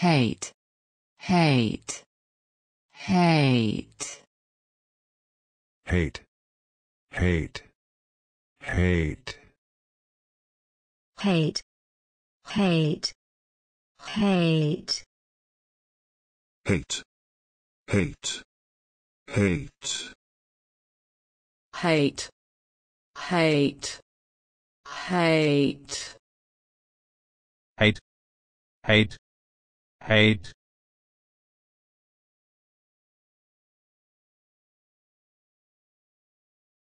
hate hate hate hate hate hate hate hate hate hate hate hate hate hate hate hate hate hate